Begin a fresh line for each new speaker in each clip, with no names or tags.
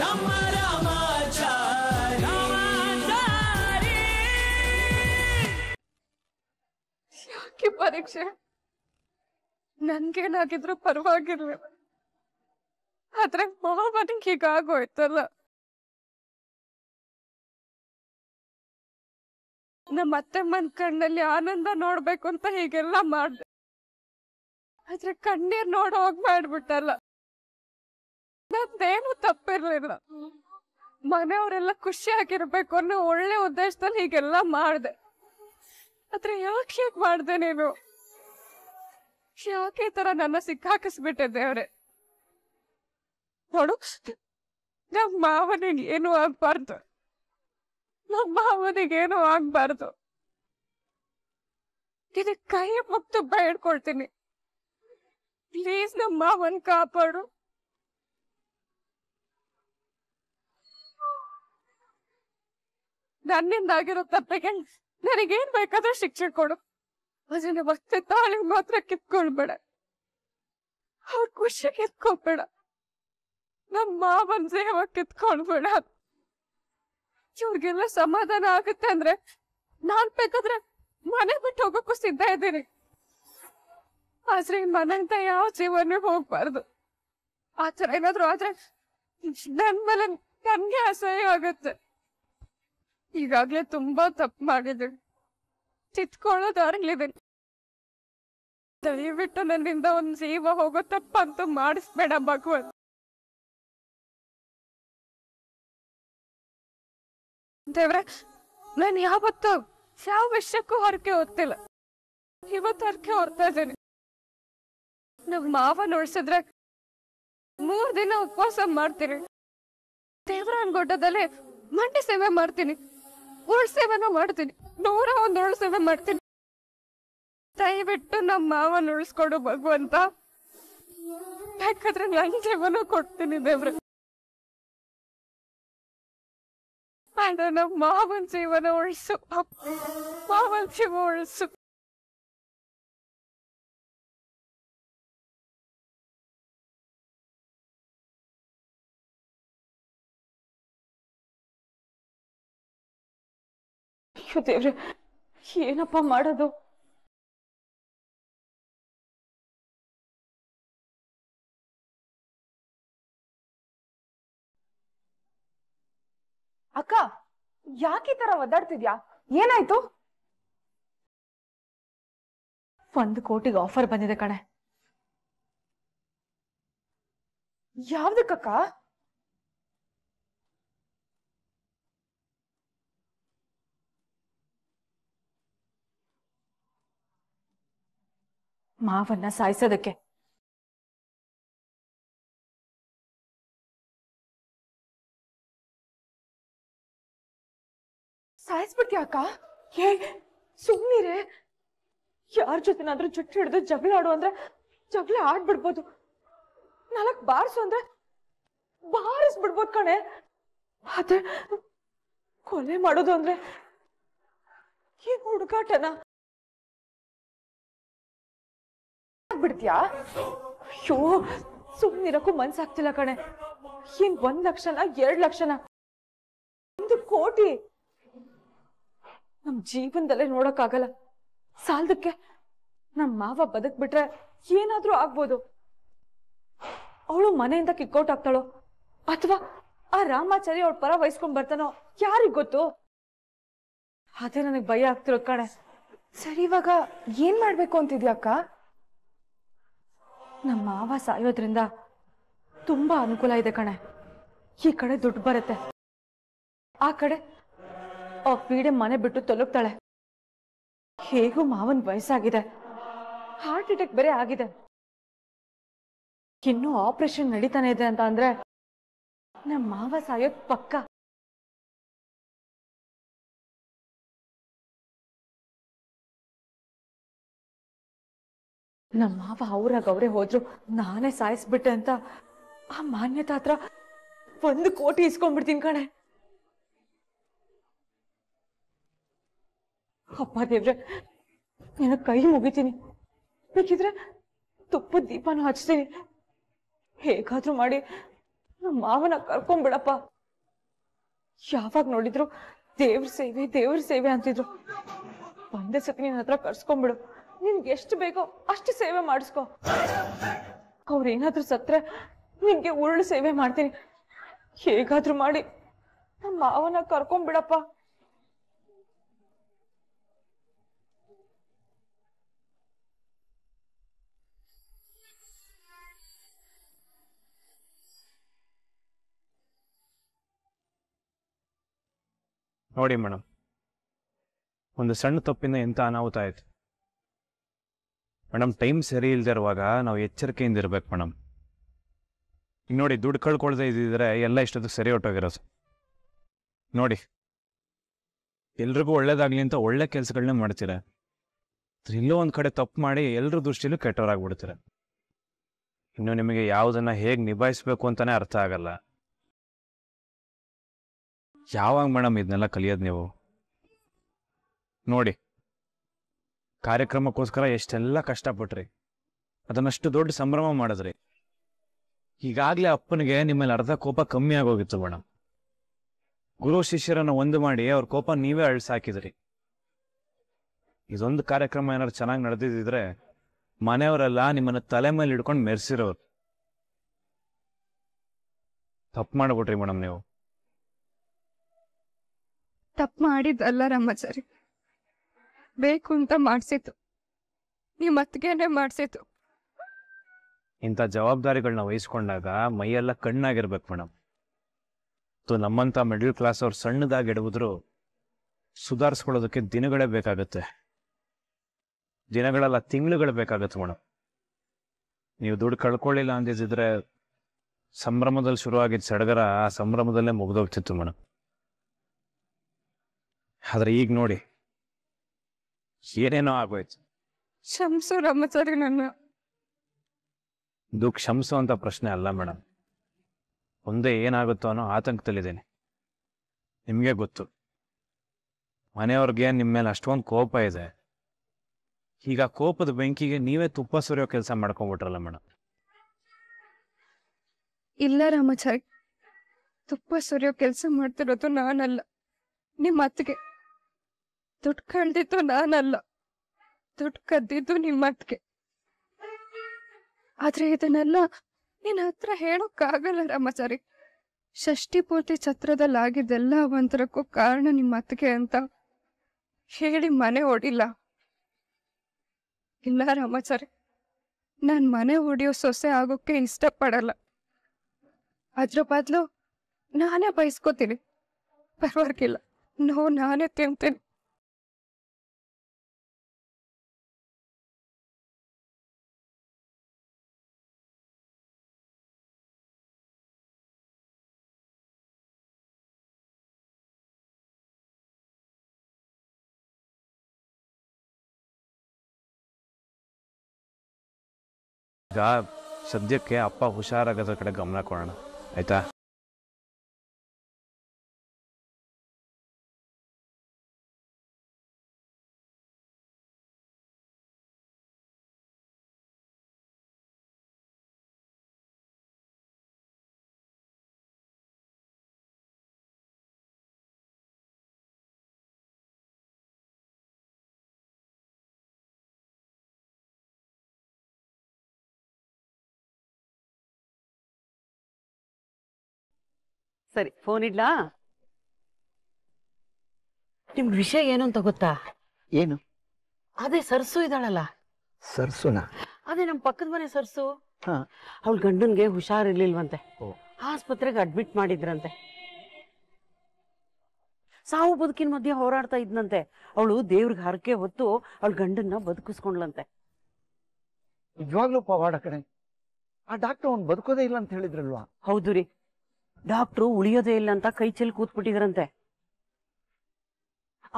ಯಾಕೆ
ಪರೀಕ್ಷೆ ನನ್ಗೇನಾಗಿದ್ರು ಪರವಾಗಿರ್ಲಿ ಆದ್ರೆ ಮಹಾಮನಿಗೆ ಹೀಗಾಗೋಯ್ತಲ್ಲ
ನಮ್ಮ ಅತ್ತೆ ಮನ್ ಕಣ್ಣಲ್ಲಿ ಆನಂದ
ನೋಡ್ಬೇಕು ಅಂತ ಹೀಗೆಲ್ಲ ಮಾಡ್ದೆ ಆದ್ರೆ ಕಣ್ಣೀರ್ ನೋಡೋಗ್ ಮಾಡ್ಬಿಟ್ಟಲ್ಲ ನಂದೇನು ತಪ್ಪಿರ್ಲಿಲ್ಲ ಮನೆಯವರೆಲ್ಲ ಖುಷಿ ಆಗಿರ್ಬೇಕು ಅನ್ನೋ ಒಳ್ಳೆ ಉದ್ದೇಶದಲ್ಲಿ ಹೀಗೆಲ್ಲ ಮಾಡ್ದೆ ಆದ್ರೆ ಯಾಕೆ ಹೇಗ್ ಮಾಡ್ದೆ ನೀನು ಯಾಕೆ ತರ ನನ್ನ ಸಿಕ್ಕಾಕಿಸ್ಬಿಟ್ಟೆ ದೇವ್ರೆ ನೋಡು ನಮ್ ಮಾವನಿಗೆ ಏನು ಆಗ್ಬಾರ್ದು ನಮ್ ಮಾವನಿಗೆ ಏನು ಆಗ್ಬಾರ್ದು ಇದಕ್ಕೆ ಕೈ ಮುಕ್ತು ಬೇಡ್ಕೊಳ್ತೀನಿ ಪ್ಲೀಸ್ ನಮ್ಮ ಮಾವನ್ ಕಾಪಾಡು ನನ್ನಿಂದ ಆಗಿರೋ ತಪ್ಪಿಗೆ ನನಗೇನ್ ಬೇಕಾದ್ರೂ ಶಿಕ್ಷೆ ಕೊಡು ಅದನ್ನ ಮತ್ತೆ ತಾಳಿ ಮಾತ್ರ ಕಿತ್ಕೊಳ್ಬೇಡ ಅವ್ರ ಖುಷಿ ಕಿತ್ಕೊಳ್ಬೇಡ ನಮ್ ಮಾವನ್ ಸೇವ ಕಿತ್ಕೊಳ್ಬೇಡ ಇವ್ರಿಗೆಲ್ಲ ಸಮಾಧಾನ ಆಗುತ್ತೆ ಅಂದ್ರೆ ನಾನ್ ಬೇಕಾದ್ರೆ ಮನೆ ಬಿಟ್ಟು ಹೋಗಕ್ಕೂ ಸಿದ್ಧ ಇದ್ದೀನಿ ಆದ್ರೆ ಮನೆಯಿಂದ ಯಾವ ಜೀವನ ಹೋಗ್ಬಾರ್ದು ಆತರ ಏನಾದ್ರು ಆದ್ರೆ ನನ್ ಮೇಲೆ ನನ್ಗೆ ಅಸಹ್ಯ ಆಗುತ್ತೆ ಈಗಾಗ್ಲೇ ತುಂಬಾ ತಪ್ಪು ಮಾಡಿದ್ರು ಚಿತ್ಕೊಳ್ಳೋದಾಗ್ಲಿದೆ ದಯವಿಟ್ಟು ನನ್ನಿಂದ ಒಂದ್ ಜೀವ ಹೋಗೋ ತಪ್ಪಂತ
ಮಾಡಿಸ್ಬೇಡ ಭಗವಂತ
ದೇವ್ರೆ ನಾನು ಯಾವತ್ತು ಯಾವ ವಿಷಯಕ್ಕೂ ಹರಕೆ ಹೊತ್ತಿಲ್ಲ ಇವತ್ತು ಹರಕೆ ಹೊರ್ತಾ ಇದ್ದೀನಿ ನಮ್ ಮಾವ ನೋಡ್ಸಿದ್ರೆ ಮೂರ್ ದಿನ ಉಪವಾಸ ಮಾಡ್ತೀನಿ ದೇವರ ಗುಡ್ಡದಲ್ಲಿ ಮಂಡಿ ಸೇವೆ ಮಾಡ್ತೀನಿ ಹೋಳ್ ಸೇವನ ಮಾಡ್ತೀನಿ ನೂರ ಒಂದ್ ಹೋಳ್ ಸೇವೆ ಮಾಡ್ತೀನಿ ದಯವಿಟ್ಟು ನಮ್ಮ ಮಾವನ ಉಳಿಸ್ಕೊಡು ಭಗವಂತ
ಯಾಕಂದ್ರೆ ನನ್ ಜೀವನ ಕೊಡ್ತೀನಿ ದೇವ್ರ ಅಂದ್ರೆ ನಮ್ಮ ಮಾವನ ಜೀವನ ಉಳಿಸು ಮಾವನ್ ಜೀವ ಉಳಿಸು ಏನಪ್ಪಾ ದೇವ್ರೆ ಏನಪ್ಪ ಮಾಡೋದು ಅಕ್ಕ
ಯಾಕೆ ಈ ತರ ಒದ್ದಾಡ್ತಿದ್ಯಾ ಏನಾಯ್ತು ಒಂದು ಕೋಟಿಗೆ ಆಫರ್ ಬಂದಿದೆ ಕಣೆ ಯಾವ್ದಕ್ಕ ಮಾವನ್ನ ಸಾಯಿಸೋದಕ್ಕೆ ಸಾಯಿಸ್ಬಿಡ್ತೀಯ ಅಕ್ಕ ಏ ಸುಮ್ಮನಿರೆ ಯಾರ ಜೊತೆನಾದ್ರೂ ಜೊಟ್ಟು ಹಿಡಿದು ಜಗಳ ಆಡು ಅಂದ್ರೆ ಜಗಳ ಆಡ್ಬಿಡ್ಬೋದು ನಾಲ್ಕು ಬಾರಿಸು ಅಂದ್ರೆ ಬಾರಿಸ್ಬಿಡ್ಬೋದು ಕಣೆ ಆದ್ರೆ ಕೊಲೆ ಮಾಡೋದು ಅಂದ್ರೆ ಈ ಹುಡ್ಗಾಟನಾ ಬಿಡ್ತೀಯಾ ಅಯ್ಯೋ ಸುಮ್ಮನಿರಕ್ಕೂ ಮನ್ಸಾಗ್ತಿಲ್ಲ ಕಣೆ ಏನ್ ಒಂದ್ ಲಕ್ಷನ ಎರಡ್ ಲಕ್ಷನ ಒಂದು ಕೋಟಿ ನಮ್ ಜೀವನದಲ್ಲೇ ನೋಡಕ್ಕಾಗಲ್ಲ ಸಾಲದಕ್ಕೆ ನಮ್ ಮಾವ ಬದುಕ್ಬಿಟ್ರೆ ಏನಾದ್ರೂ ಆಗ್ಬೋದು ಅವಳು ಮನೆಯಿಂದ ಕಿಕ್ಔಟ್ ಆಗ್ತಾಳೋ ಅಥವಾ ಆ ರಾಮಾಚಾರಿ ಅವಳ ಪರ ವಹಿಸ್ಕೊಂಡ್ ಬರ್ತಾನೋ ಯಾರಿಗ್ ಗೊತ್ತು ಅದೇ ನನಗ್ ಭಯ ಆಗ್ತಿರೋ ಕಣೆ ಸರಿ ಇವಾಗ ಏನ್ ಮಾಡ್ಬೇಕು ಅಂತಿದ್ಯಾ ಅಕ್ಕ ನಮ್ಮ ಮಾವ ಸಾಯೋದ್ರಿಂದ ತುಂಬಾ ಅನುಕೂಲ ಇದೆ ಕಣೆ ಈ ಕಡೆ ದುಡ್ಡು ಬರುತ್ತೆ ಆ ಕಡೆ ಆ ಪೀಡೆ ಮನೆ ಬಿಟ್ಟು ತಲುಪ್ತಾಳೆ ಹೇಗೂ ಮಾವನ್ ವಯಸ್ಸಾಗಿದೆ ಹಾರ್ಟ್ ಅಟ್ಯಾಕ್ ಬೇರೆ ಆಗಿದೆ ಇನ್ನೂ ಆಪರೇಷನ್ ನಡೀತಾನೆ ಇದೆ ಅಂತ ಅಂದ್ರೆ ನಮ್ಮ ಮಾವ ಸಾಯೋದ್ ಪಕ್ಕ ನಮ್ ಮಾವ ಅವ್ರಾಗ ಅವ್ರೆ ಹೋದ್ರು ನಾನೇ ಸಾಯಿಸ್ಬಿಟ್ಟೆ ಅಂತ ಆ ಮಾನ್ಯತ ಹತ್ರ ಒಂದು ಕೋಟಿ ಇಸ್ಕೊಂಡ್ಬಿಡ್ತೀನಿ ಕಣೆ ಅಪ್ಪ ದೇವ್ರೆ ನಿನ್ನ ಕೈ ಮುಗಿತೀನಿ ಬೇಕಿದ್ರೆ ತುಪ್ಪ ದೀಪನೂ ಹಚ್ತೀನಿ ಹೇಗಾದ್ರೂ ಮಾಡಿ ನಮ್ಮ ಮಾವನ ಕರ್ಕೊಂಡ್ಬಿಡಪ್ಪ ಯಾವಾಗ ನೋಡಿದ್ರು ದೇವ್ರ ಸೇವೆ ದೇವ್ರ ಸೇವೆ ಅಂತಿದ್ರು ಒಂದೇ ಸತಿ ನಿನ್ನ ಹತ್ರ ಕರ್ಸ್ಕೊಂಡ್ಬಿಡು ನಿನ್ಗೆ ಎಷ್ಟು ಬೇಕೋ ಅಷ್ಟು ಸೇವೆ ಮಾಡಿಸ್ಕೊ ಅವ್ರೇನಾದ್ರೂ ಸತ್ರೆ ನಿನ್ಗೆ ಉರುಳು ಸೇವೆ ಮಾಡ್ತೀನಿ ಹೇಗಾದ್ರೂ ಮಾಡಿ ನಮ್ಮ ಮಾವನ ಕರ್ಕೊಂಡ್ಬಿಡಪ್ಪ
ನೋಡಿ ಮೇಡಮ್ ಒಂದು ಸಣ್ಣ ತಪ್ಪಿನ ಎಂತ ಅನಾಹುತ ಆಯ್ತು ಮೇಡಮ್ ಟೈಮ್ ಸರಿ ಇರುವಾಗ ನಾವು ಎಚ್ಚರಿಕೆಯಿಂದ ಇರಬೇಕು ಮೇಡಮ್ ಈಗ ನೋಡಿ ದುಡ್ಡು ಕಳ್ಕೊಳ್ದೆ ಇದ್ದಿದ್ರೆ ಎಲ್ಲ ಇಷ್ಟೊತ್ತಿಗೆ ಸರಿ ಹೊಟ್ಟೋಗಿರೋದು ನೋಡಿ ಎಲ್ರಿಗೂ ಒಳ್ಳೇದಾಗಲಿ ಅಂತ ಒಳ್ಳೆ ಕೆಲಸಗಳನ್ನ ಮಾಡ್ತೀರ ಇಲ್ಲೋ ಒಂದು ಕಡೆ ತಪ್ಪು ಮಾಡಿ ಎಲ್ಲರ ದೃಷ್ಟಿಲೂ ಕೆಟ್ಟವರಾಗ್ಬಿಡ್ತೀರ ಇನ್ನು ನಿಮಗೆ ಯಾವುದನ್ನು ಹೇಗೆ ನಿಭಾಯಿಸ್ಬೇಕು ಅಂತಲೇ ಅರ್ಥ ಆಗಲ್ಲ ಯಾವಾಗ ಮೇಡಮ್ ಇದನ್ನೆಲ್ಲ ಕಲಿಯೋದು ನೀವು ನೋಡಿ ಕಾರ್ಯಕ್ರಮಕ್ಕೋಸ್ಕರ ಎಷ್ಟೆಲ್ಲ ಕಷ್ಟಪಟ್ರಿ ಅದನ್ನಷ್ಟು ದೊಡ್ಡ ಸಂಭ್ರಮ ಮಾಡಿದ್ರಿ ಈಗಾಗಲೇ ಅಪ್ಪನಿಗೆ ನಿಮ್ಮಲ್ಲಿ ಅರ್ಧ ಕೋಪ ಕಮ್ಮಿ ಆಗೋಗಿತ್ತು ಮೇಡಮ್ ಗುರು ಶಿಷ್ಯರನ್ನು ಒಂದು ಮಾಡಿ ಅವ್ರ ಕೋಪ ನೀವೇ ಅಳಿಸಾಕಿದ್ರಿ ಇದೊಂದು ಕಾರ್ಯಕ್ರಮ ಏನಾದ್ರು ಚೆನ್ನಾಗಿ ನಡೆದಿದ್ರೆ ಮನೆಯವರೆಲ್ಲ ನಿಮ್ಮನ್ನ ತಲೆ ಮೇಲೆ ಇಡ್ಕೊಂಡು ಮೆರೆಸಿರೋರು ತಪ್ಪು ಮಾಡ್ಬಿಟ್ರಿ ಮೇಡಮ್ ನೀವು
ತಪ್ಪು ಮಾಡಿದ್ದಲ್ಲ ರಾಮಾಚಾರಿ ಬೇಕು ಅಂತ ಮಾಡ್ಸಿತ್ತು ನಿಮ್ಮ ಅತ್ತಿಗೆನೆ ಮಾಡ್ಸಿತ್ತು
ಇಂಥ ಜವಾಬ್ದಾರಿಗಳನ್ನ ವಹಿಸ್ಕೊಂಡಾಗ ಮೈಯೆಲ್ಲ ಕಣ್ಣಾಗಿರ್ಬೇಕು ಮೇಡಮ್ ತು ನಮ್ಮಂಥ ಮಿಡಲ್ ಕ್ಲಾಸ್ ಅವ್ರು ಸಣ್ಣದಾಗಿ ಇಡುವುದ್ರು ಸುಧಾರಿಸ್ಕೊಳ್ಳೋದಕ್ಕೆ ದಿನಗಳೇ ಬೇಕಾಗುತ್ತೆ ದಿನಗಳಲ್ಲ ತಿಂಗಳುಗಳು ಬೇಕಾಗುತ್ತೆ ಮೇಡಮ್ ನೀವು ದುಡ್ಡು ಕಳ್ಕೊಳ್ಳಿಲ್ಲ ಅಂದಿದ್ದಿದ್ರೆ ಸಂಭ್ರಮದಲ್ಲಿ ಶುರುವಾಗಿದ್ದ ಸಡಗರ ಆ ಸಂಭ್ರಮದಲ್ಲೇ ಮುಗ್ದೋಗ್ತಿತ್ತು ಮೇಡಮ್ ಆದರೆ ಈಗ ನೋಡಿ ಏನೇನೋ ಆಗೋಯ್ತು
ಶಂಸು ರಾಮಾಚಾರಿ ನನ್ನ
ಇದು ಅಂತ ಪ್ರಶ್ನೆ ಅಲ್ಲ ಮೇಡಮ್ ಮುಂದೆ ಏನಾಗುತ್ತೋ ಅನ್ನೋ ಆತಂಕದಲ್ಲಿದ್ದೇನೆ ನಿಮಗೆ ಗೊತ್ತು ಮನೆಯವ್ರಿಗೆ ನಿಮ್ಮ ಮೇಲೆ ಅಷ್ಟೊಂದು ಕೋಪ ಇದೆ ಈಗ ಕೋಪದ ಬೆಂಕಿಗೆ ನೀವೇ ತುಪ್ಪ ಸುರಿಯೋ ಕೆಲಸ ಮಾಡ್ಕೊಂಡ್ಬಿಟ್ರಲ್ಲ ಮೇಡಮ್
ಇಲ್ಲ ರಾಮಚಾರ್ ತುಪ್ಪ ಸುರಿಯೋ ಕೆಲಸ ಮಾಡ್ತಿರೋದು ನಾನಲ್ಲ ನಿಮ್ಮ ಅತ್ತಿಗೆ ದುಡ್ಕಂಡಿದ್ದು ನಾನಲ್ಲ ದುಡ್ಡು ಕದ್ದಿದ್ದು ನಿಮ್ಮಕ್ಕೆ ಆದ್ರೆ ಇದನ್ನೆಲ್ಲ ನಿನ್ನ ಹತ್ರ ಹೇಳೋಕ್ಕಾಗಲ್ಲ ರಾಮಚಾರಿ ಷಷ್ಠಿ ಪೂರ್ತಿ ಛತ್ರದಲ್ಲಿ ಆಗಿದ್ದೆಲ್ಲ ಅವಂತರಕ್ಕೂ ಕಾರಣ ನಿಮ್ಮ ಅತ್ತಿಗೆ ಅಂತ ಹೇಳಿ ಮನೆ ಓಡಿಲ್ಲ ಇಲ್ಲ ರಾಮಾಚಾರಿ ನಾನ್ ಮನೆ ಓಡಿಯೋ ಸೊಸೆ ಆಗೋಕ್ಕೆ ಇಷ್ಟಪಡಲ್ಲ ಅದ್ರ ಬದಲು ನಾನೇ ಬಯಸ್ಕೋತೀನಿ ಪರವಾಗಿಲ್ಲ ನೋವು ನಾನೇ ತಿಂತೀನಿ
ಈಗ ಸದ್ಯಕ್ಕೆ ಅಪ್ಪ ಹುಷಾರಾಗೋದ್ರ ಕಡೆ ಗಮನ ಕೊಡೋಣ ಆಯಿತಾ ಸರಿ ಫೋನ್ ಇಡ್ಲಾ
ನಿಮ್ ವಿಷಯ ಏನು ಅಂತ ಗೊತ್ತಾ ಏನು ಅದೇ ಸರ್ಸು ಇದ್ದಾಳಲ್ಲ ಸರ್ಸುನ ಅದೇ ನಮ್ ಪಕ್ಕದ ಮನೆ ಸರ್ಸು ಅವಳ ಗಂಡನ್ಗೆ ಇರ್ಲಿಲ್ವಂತೆ ಆಸ್ಪತ್ರೆಗೆ ಅಡ್ಮಿಟ್ ಮಾಡಿದ್ರಂತೆ ಸಾವು ಬದುಕಿನ ಮಧ್ಯೆ ಹೋರಾಡ್ತಾ ಇದ್ನಂತೆ ಅವಳು ದೇವ್ರಿಗೆ ಹರಕೆ ಹೊತ್ತು ಅವಳ ಗಂಡನ್ನ ಬದುಕಿಸ್ಕೊಂಡ್ಲಂತೆ ನಿಜವಾಗ್ಲೂ ಪವಾಡ ಕಡೆ ಆ ಡಾಕ್ಟರ್ ಅವ್ನು ಬದುಕೋದೇ ಇಲ್ಲ ಅಂತ ಹೇಳಿದ್ರಲ್ವಾ ಹೌದು ರೀ ಡಾಕ್ಟ್ರು ಉಳಿಯೋದೇ ಇಲ್ಲ ಅಂತ ಕೈ ಚೆಲ್ ಕೂತ್ಬಿಟ್ಟಿದ್ರಂತೆ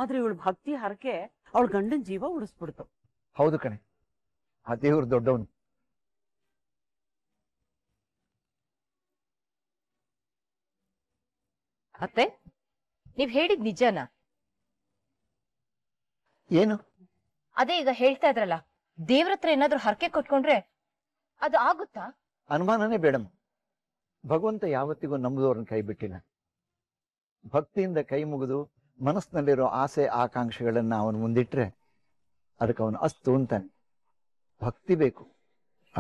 ಆದ್ರೆ ಇವಳು ಭಕ್ತಿ ಹರಕೆ ಅವಳ ಗಂಡನ ಜೀವ ಉಳಿಸ್ಬಿಡ್ತು
ಹೌದು ಕಣೆ ಆ ದೊಡ್ಡವನು
ಅತ್ತೆ ನೀವ್ ಹೇಳಿದ್ ನಿಜನಾ ಏನು ಅದೇ ಈಗ ಹೇಳ್ತಾ ಇದ್ರಲ್ಲ ದೇವ್ರ ಹತ್ರ ಏನಾದ್ರೂ ಹರಕೆ ಕೊಟ್ಕೊಂಡ್ರೆ ಅದು ಆಗುತ್ತಾ
ಅನುಮಾನನೇ ಬೇಡಮ್ಮ ಭಗವಂತ ಯಾವತ್ತಿಗೂ ನಂಬುದವ್ರನ್ನ ಕೈ ಬಿಟ್ಟಿಲ್ಲ ಭಕ್ತಿಯಿಂದ ಕೈ ಮುಗಿದು ಮನಸ್ಸಿನಲ್ಲಿರೋ ಆಸೆ ಆಕಾಂಕ್ಷೆಗಳನ್ನು ಅವನು ಮುಂದಿಟ್ರೆ ಅದಕ್ಕೆ ಅವನು ಅಸ್ತು ಅಂತಾನೆ ಭಕ್ತಿ ಬೇಕು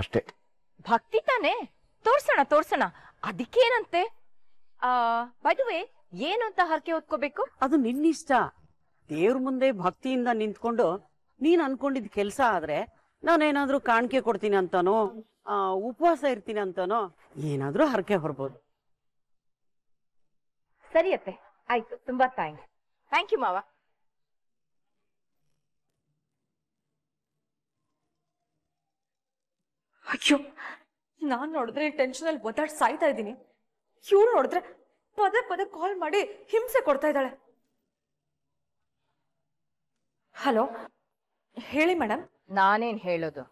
ಅಷ್ಟೇ
ಭಕ್ತಿ ತಾನೆ ತೋರ್ಸೋಣ ತೋರ್ಸೋಣ ಅದಕ್ಕೇನಂತೆ ಆ ಬದುವೆ ಏನು ಅಂತ ಹರಕೆ ಹೊತ್ಕೋಬೇಕು
ಅದು ನಿನ್ನಿಷ್ಟ ದೇವ್ರ ಮುಂದೆ ಭಕ್ತಿಯಿಂದ ನಿಂತ್ಕೊಂಡು ನೀನ್ ಅನ್ಕೊಂಡಿದ್ ಕೆಲ್ಸ ಆದ್ರೆ ನಾನೇನಾದ್ರೂ ಕಾಣಿಕೆ ಕೊಡ್ತೀನಿ ಅಂತಾನೋ ಉಪವಾಸ ಇರ್ತೀನಿ ಅಂತನೋ ಏನಾದ್ರೂ ಹರಕೆ ಹೊರಬಹುದು ಸರಿ ಅತ್ತೆ ಆಯ್ತು ತುಂಬಾ ಥ್ಯಾಂಕ್ಸ್ ಥ್ಯಾಂಕ್ ಯು ಮಾವ ಅಯ್ಯೋ ನಾನ್ ನೋಡಿದ್ರೆ ಟೆನ್ಷನ್ ಅಲ್ಲಿ ಒದ್ದಾಡ್ ಸಾಯ್ತಾ ಇದ್ದೀನಿ ಇವ್ರು ನೋಡಿದ್ರೆ ಪದ ಪದೇ ಕಾಲ್ ಮಾಡಿ ಹಿಂಸೆ ಕೊಡ್ತಾ ಇದ್ದಾಳೆ ಹಲೋ ಹೇಳಿ ಮೇಡಮ್
ನಾನೇನ್ ಹೇಳೋದು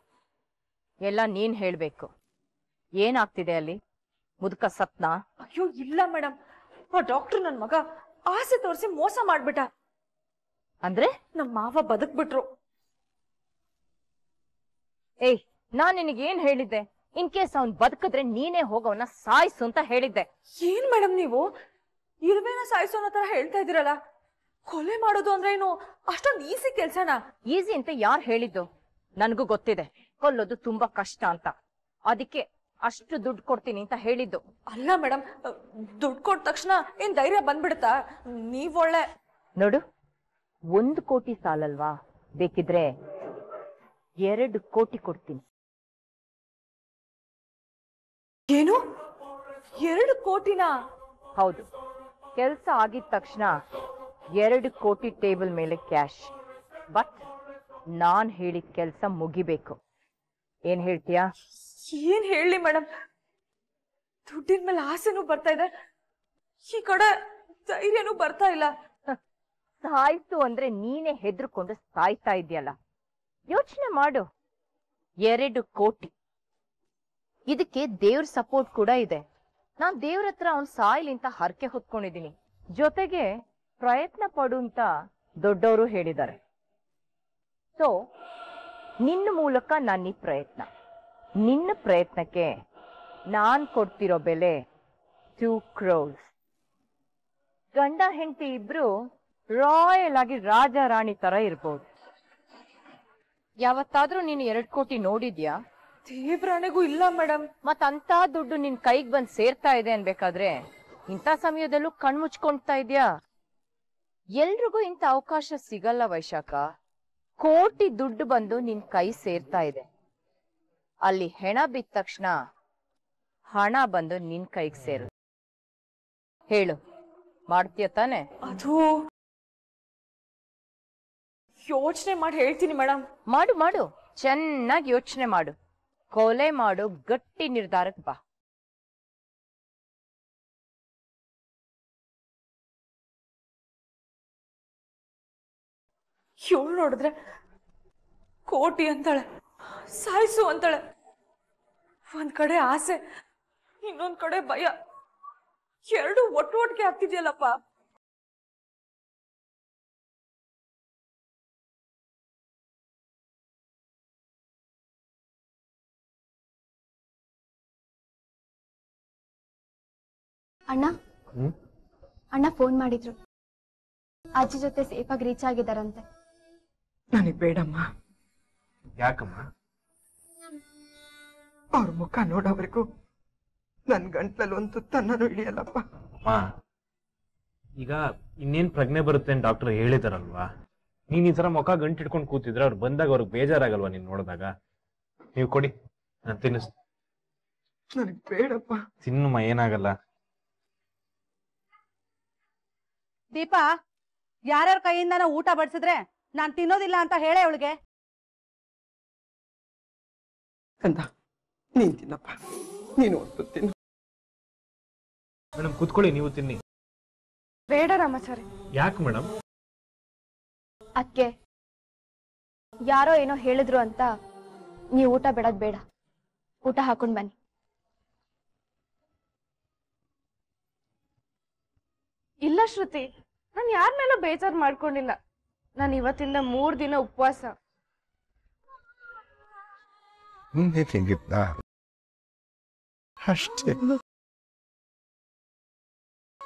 ಎಲ್ಲ ನೀನ್ ಹೇಳ್ಬೇಕು ಏನಾಗ್ತಿದೆ ಅಲ್ಲಿ ಮುದುಕ ಸತ್ನ
ಅಯ್ಯೋ ಇಲ್ಲ ಮೇಡಮ್ ಆ ಡಾಕ್ಟರ್ ನನ್ ಮಗ ಆಸೆ ತೋರಿಸಿ ಮೋಸ ಮಾಡ್ಬಿಟ ಅಂದ್ರೆ ನಮ್ ಮಾವ ಬಿಟ್ರು
ಏಯ್ ನಾನ್ ನಿನಗೇನ್ ಹೇಳಿದ್ದೆ ಇನ್ ಕೇಸ್ ಅವ್ನ್ ಬದುಕಿದ್ರೆ ನೀನೇ ಹೋಗವನ್ನ ಸಾಯಿಸು ಅಂತ ಹೇಳಿದ್ದೆ ಏನ್ ಮೇಡಮ್ ನೀವು ಇರುವೆನ ಸಾಯಿಸೋ ಅನ್ನೋ ತರ ಹೇಳ್ತಾ ಇದೀರಲ್ಲ ಕೊಲೆ ಮಾಡೋದು ಅಂದ್ರೆ ಏನು ಅಷ್ಟೊಂದು ಈಸಿ ಕೆಲ್ಸನಾ ಈಸಿ ಅಂತ ಯಾರ್ ಹೇಳಿದ್ದು ನನಗೂ ಗೊತ್ತಿದೆ ಕೊಲ್ಲೋದು ತುಂಬಾ ಕಷ್ಟ ಅಂತ ಅದಕ್ಕೆ ಅಷ್ಟು ದುಡ್ಡು ಕೊಡ್ತೀನಿ ಅಂತ ಹೇಳಿದ್ದು ಅಲ್ಲ ಮೇಡಮ್ ದುಡ್ಡು ಕೊಟ್ಟ ತಕ್ಷಣ ಏನ್ ಧೈರ್ಯ ಬಂದ್ಬಿಡುತ್ತಾ ನೀವ್ ಒಳ್ಳೆ ನೋಡು ಒಂದು ಕೋಟಿ ಸಾಲಲ್ವಾ ಬೇಕಿದ್ರೆ ಎರಡು ಕೋಟಿ ಕೊಡ್ತೀನಿ ಏನು ಎರಡು ಕೋಟಿನ ಹೌದು ಕೆಲಸ ಆಗಿದ ತಕ್ಷಣ ಎರಡು ಕೋಟಿ ಟೇಬಲ್ ಮೇಲೆ ಕ್ಯಾಶ್ ಬಟ್ ನಾನ್ ಹೇಳಿದ ಕೆಲಸ ಮುಗಿಬೇಕು ಏನ್ ಹೇಳ್ತೀಯಾ
ಏನ್ ಹೇಳಿ ಮೇಡಮ್ ದುಡ್ಡಿನ ಮೇಲೆ ಆಸೆನೂ ಬರ್ತಾ ಇದೆ ಈ ಕಡೆ ಧೈರ್ಯನೂ ಬರ್ತಾ ಇಲ್ಲ
ಸಾಯ್ತು ಅಂದ್ರೆ ನೀನೇ ಹೆದ್ರಕೊಂಡು ಸಾಯ್ತಾ ಇದೆಯಲ್ಲ ಯೋಚನೆ ಮಾಡು ಎರಡು ಕೋಟಿ ಇದಕ್ಕೆ ದೇವ್ರ ಸಪೋರ್ಟ್ ಕೂಡ ಇದೆ ನಾನ್ ದೇವ್ರ ಹತ್ರ ಅವ್ನ್ ಸಾಯ್ಲಿಂತ ಹರಕೆ ಹೊತ್ಕೊಂಡಿದೀನಿ ಜೊತೆಗೆ ಪ್ರಯತ್ನ ಪಡು ದೊಡ್ಡವರು ಹೇಳಿದ್ದಾರೆ ಸೊ ನಿನ್ನ ಮೂಲಕ ನನ್ನ ಈ ಪ್ರಯತ್ನ ನಿನ್ನ ಪ್ರಯತ್ನಕ್ಕೆ ನಾನು ಕೊಡ್ತಿರೋ ಬೆಲೆ ಟೂ ಕ್ರೋಸ್ ಗಂಡ ಹೆಂಡತಿ ಇಬ್ರು ರಾಯಲ್ ಆಗಿ ರಾಜ ರಾಣಿ ತರ ಇರ್ಬೋದು ಯಾವತ್ತಾದ್ರೂ ನೀನು ಎರಡ್ ಕೋಟಿ ನೋಡಿದ್ಯಾ ದೇವ್ರಾಣಿಗೂ ಇಲ್ಲ ಮೇಡಮ್ ಮತ್ ಅಂತ ದುಡ್ಡು ನಿನ್ ಕೈಗ್ ಬಂದ್ ಸೇರ್ತಾ ಇದೆ ಅನ್ಬೇಕಾದ್ರೆ ಇಂಥ ಸಮಯದಲ್ಲೂ ಕಣ್ಮುಚ್ಕೊಂತ ಇದ್ಯಾ ಎಲ್ರಿಗೂ ಇಂಥ ಅವಕಾಶ ಸಿಗಲ್ಲ ವೈಶಾಖ ಕೋಟಿ ದುಡ್ಡು ಬಂದು ನಿನ್ ಕೈ ಸೇರ್ತಾ ಇದೆ ಅಲ್ಲಿ ಹೆಣ ಬಿದ್ದ ತಕ್ಷಣ ಹಣ ಬಂದು ನಿನ್ ಕೈಗೆ ಸೇರು ಹೇಳು ಮಾಡ್ತೀಯ ತಾನೆ ಅದು
ಯೋಚನೆ ಮಾಡಿ ಹೇಳ್ತೀನಿ ಮೇಡಮ್
ಮಾಡು ಮಾಡು ಚೆನ್ನಾಗಿ ಯೋಚನೆ ಮಾಡು ಕೊಲೆ ಮಾಡು ಗಟ್ಟಿ ನಿರ್ಧಾರಕ್ಕೆ ಬಾ
ಇವಳು ನೋಡಿದ್ರೆ ಕೋಟಿ ಅಂತಾಳೆ ಸಾಯಿಸು ಅಂತಾಳೆ ಒಂದ್ ಕಡೆ ಆಸೆ ಇನ್ನೊಂದ್ ಕಡೆ ಭಯ ಎರಡು ಒಟ್ಟು ಒಟ್ಟಿಗೆ ಆಗ್ತಿದ್ಯಲ್ಲಪ್ಪ
ಅಣ್ಣ ಅಣ್ಣ ಫೋನ್ ಮಾಡಿದ್ರು
ಅಜ್ಜಿ ಜೊತೆ ಸೇಫಾಗಿ ರೀಚ್ ಆಗಿದಾರಂತೆ ನನಗ್ ಬೇಡಮ್ಮ ಯಾಕಮ್ಮ ಅವ್ರ ಮುಖ ನೋಡೋವರೆಗೂ ನನ್ ಗಂಟ್ಲಲ್ಲಿ ಒಂದು ತನ್ನನು ಇಳಿಯಲ್ಲಪ್ಪ
ಅಮ್ಮ ಈಗ ಇನ್ನೇನ್ ಪ್ರಜ್ಞೆ ಬರುತ್ತೆ ಅಂತ ಡಾಕ್ಟರ್ ಹೇಳಿದಾರಲ್ವಾ ನೀನ್ ಈ ತರ ಮುಖ ಗಂಟು ಇಟ್ಕೊಂಡು ಕೂತಿದ್ರೆ ಅವ್ರು ಬಂದಾಗ ಅವ್ರಿಗೆ ಬೇಜಾರಾಗಲ್ವಾ ನೀನ್ ನೋಡಿದಾಗ ನೀವು ಕೊಡಿ ನಾನು ತಿನ್ನಿಸ್
ನನಗ್ ಬೇಡಪ್ಪ
ತಿನ್ನಮ್ಮ ಏನಾಗಲ್ಲ
ದೀಪಾ ಯಾರ್ಯಾರ ಕೈಯಿಂದನ ಊಟ ಬಡಿಸಿದ್ರೆ ನಾನ್ ತಿನ್ನೋದಿಲ್ಲ ಅಂತ ಹೇಳೆ ಅವಳಿಗೆ
ಅಂತ ನೀನ್ ತಿನ್ನಪ್ಪ ನೀನು ತಿನ್ನು ಮೇಡಮ್ ಕೂತ್ಕೊಳ್ಳಿ ನೀವು ತಿನ್ನಿ ಬೇಡ ರಾಮಾಚಾರಿ ಯಾಕೆ ಮೇಡಮ್ ಅಕ್ಕೆ ಯಾರೋ ಏನೋ ಹೇಳಿದ್ರು
ಅಂತ ನೀವು ಊಟ ಬಿಡದ್ ಬೇಡ ಊಟ ಹಾಕೊಂಡ್ ಬನ್ನಿ ಇಲ್ಲ ಶ್ರುತಿ ನಾನು ಯಾರ ಮೇಲೂ ಬೇಜಾರು ಮಾಡ್ಕೊಂಡಿಲ್ಲ ನಾನು ಇವತ್ತಿನ ಮೂರು ದಿನ ಉಪವಾಸ
ಮುಂದೆ ತೆಗಿದ್ದ ಅಷ್ಟೇ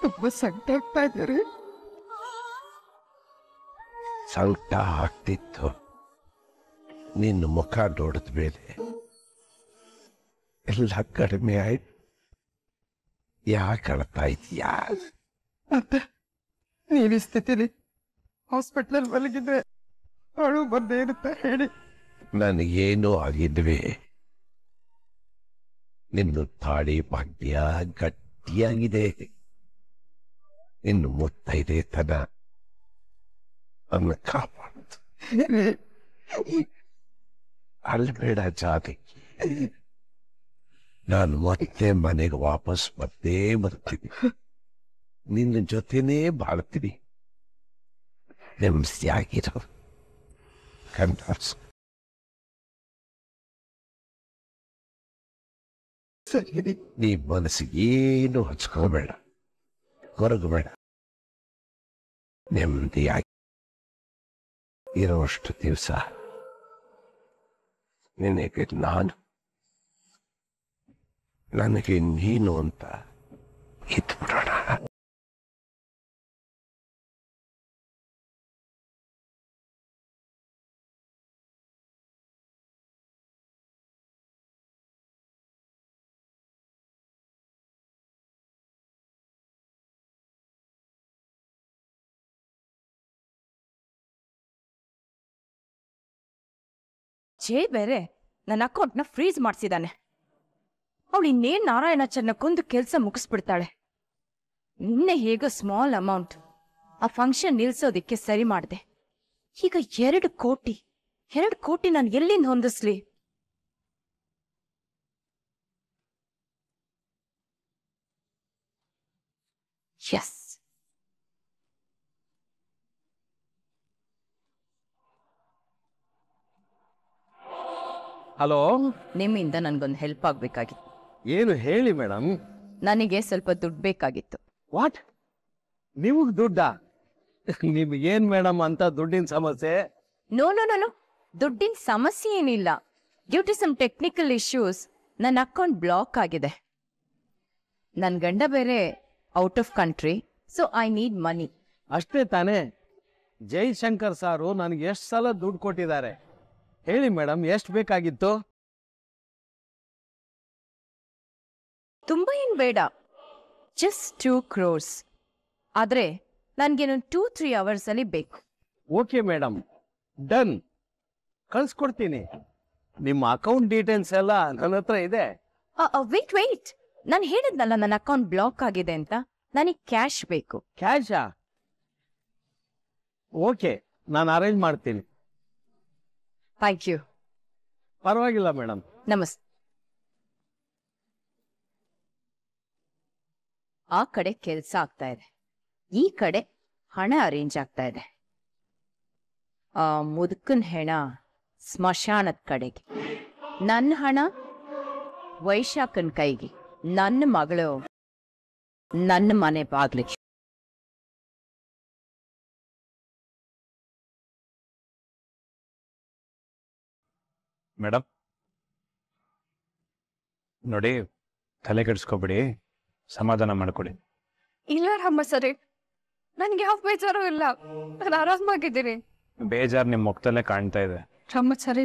ತುಂಬಾ ಸಂಕಟ ಆಗ್ತಾ ಇದ್ದಾರೆ
ಸಂಕಟ ಆಗ್ತಿತ್ತು ನಿನ್ನ ಮುಖ ನೋಡಿದ ಮೇಲೆ ಎಲ್ಲ ಕಡಿಮೆ ಆಯ್ತು ಯಾಕೆ ಅಳ್ತಾ
ಇದೀಯಾ ಅಂತ ನೀನು ಸ್ಥಿತಿಲಿ ಹಾಸ್ಪಿಟಲ್ ಮಲಗಿದ್ರೆ ಅವಳು ಬಂದೇ ಇರುತ್ತೆ ಹೇಳಿ
ನನಗೇನು ಆಗಿದ್ವಿ ನಿನ್ನ ತಾಳಿ ಭಾಗ್ಯ ಗಟ್ಟಿಯಾಗಿದೆ ಇನ್ನು ಮುತ್ತೈದೆ ತನ ಅನ್ನ ಕಾಪಾಡುದು ಅಲ್ಬೇಡ ಜಾತಿ ನಾನು ಮತ್ತೆ ಮನೆಗೆ ವಾಪಸ್ ಬರ್ತೇ ಬರ್ತೀನಿ ನಿನ್ನ ಜೊತೆನೇ ಬಾಳ್ತೀನಿ nemus jagido. Come nuts.
ಸರಿ ನೀ ಮನಸ್ಸಿಗೆ ಏನು ಹಚ್ಕೋಬೇಡ ಕೊರಗಬೇಡ ನೆಮ್ಮದಿಯಾಗಿ ಇರುವಷ್ಟು ದಿವಸ ನಿನಗೆ ನಾನು ನನಗೆ ನೀನು ಅಂತ ಇದ್ಬಿಡೋಣ
ಜೇ ಬೇರೆ ನನ್ನ ಅಕೌಂಟ್ನ ಫ್ರೀಜ್ ಮಾಡಿಸಿದ್ದಾನೆ ಅವಳು ಇನ್ನೇನು ನಾರಾಯಣಾಚಾರ್ಯನ ಕೊಂದು ಕೆಲಸ ಮುಗಿಸ್ಬಿಡ್ತಾಳೆ ನಿನ್ನೆ ಹೇಗೋ ಸ್ಮಾಲ್ ಅಮೌಂಟ್ ಆ ಫಂಕ್ಷನ್ ನಿಲ್ಸೋದಿಕ್ಕೆ ಸರಿ ಮಾಡಿದೆ ಈಗ ಎರಡು ಕೋಟಿ ಎರಡು ಕೋಟಿ ನಾನು ಎಲ್ಲಿಂದ ಹೊಂದಿಸ್ಲಿ ಎಸ್ ಹಲೋ ನಿಮ್ಮಿಂದ ನನಗೊಂದು ಹೆಲ್ಪ್ ಆಗಬೇಕಾಗಿತ್ತು ಏನು ಹೇಳಿ ಮೇಡಮ್ ನನಗೆ ಸ್ವಲ್ಪ ದುಡ್ಡು ಬೇಕಾಗಿತ್ತು ವಾಟ್ ದುಡ್ಡ ದುಡ್ಡಾ
ಏನು ಮೇಡಮ್ ಅಂತ ದುಡ್ಡಿನ ಸಮಸ್ಯೆ
ನೋ ನೋ ನೋ ದುಡ್ಡಿನ ಸಮಸ್ಯೆ ಏನಿಲ್ಲ due to some technical issues ನನ್ನ ಅಕೌಂಟ್ ಬ್ಲಾಕ್ ಆಗಿದೆ ನನ್ನ ಗಂಡ ಬೇರೆ out of country so I need money ಅಷ್ಟೇ ತಾನೇ ಜೈಶಂಕರ್ ಸಾರು ನನಗೆ ಎಷ್ಟು ಸಲ ದುಡ್ಡು ಕೊಟ್ಟಿದ್ದಾರೆ ಹೇಳಿ
ಮೇಡಮ್ ಎಷ್ಟು ಬೇಕಾಗಿತ್ತು ತುಂಬಾ
ಏನ್ ಬೇಡ ಜಸ್ಟ್ ಟೂ ಕ್ರೋರ್ಸ್ ಆದ್ರೆ ನನಗೇನು ಟೂ ತ್ರೀ ಅಲ್ಲಿ ಬೇಕು ಓಕೆ ಮೇಡಮ್ ಡನ್ ಕಳ್ಸ್ಕೊಡ್ತೀನಿ ನಿಮ್ಮ ಅಕೌಂಟ್ ಡೀಟೇಲ್ಸ್ ಎಲ್ಲ ನನ್ನ ಹತ್ರ ಇದೆ ವೇಟ್ ವೇಟ್ ನಾನು ಹೇಳಿದ್ನಲ್ಲ ನನ್ನ ಅಕೌಂಟ್ ಬ್ಲಾಕ್ ಆಗಿದೆ ಅಂತ ನನಗೆ ಕ್ಯಾಶ್ ಬೇಕು ಕ್ಯಾಶಾ
ಓಕೆ ನಾನು ಅರೇಂಜ್ ಮಾಡ್ತೀನಿ ಥ್ಯಾಂಕ್ ಯು ಪರವಾಗಿಲ್ಲ ಮೇಡಮ್
ನಮಸ್ತೆ ಆ ಕಡೆ ಕೆಲಸ ಆಗ್ತಾ ಇದೆ ಈ ಕಡೆ ಹಣ ಅರೇಂಜ್ ಆಗ್ತಾ ಇದೆ ಆ ಮುದುಕನ್ ಹೆಣ ಸ್ಮಶಾನದ ಕಡೆಗೆ ನನ್ನ ಹಣ ವೈಶಾಖನ್ ಕೈಗೆ ನನ್ನ ಮಗಳು ನನ್ನ ಮನೆ ಬಾಗ್ಲಿಗೆ
ಮೇಡಮ್ ನೋಡಿ ತಲೆ ಕೆಡಿಸ್ಕೊಬಿಡಿ ಸಮಾಧಾನ ಮಾಡ್ಕೊಡಿ
ಇಲ್ಲ ರಾಮ ಸರಿ ನನ್ಗೆ ಯಾವ ಬೇಜಾರು ಇಲ್ಲ ನಾನು ಆರಾಮಾಗಿದ್ದೀನಿ
ಬೇಜಾರ್ ನಿಮ್ಮ ಮುಖದಲ್ಲೇ ಕಾಣ್ತಾ ಇದೆ ರಮ್ಮ ಸರಿ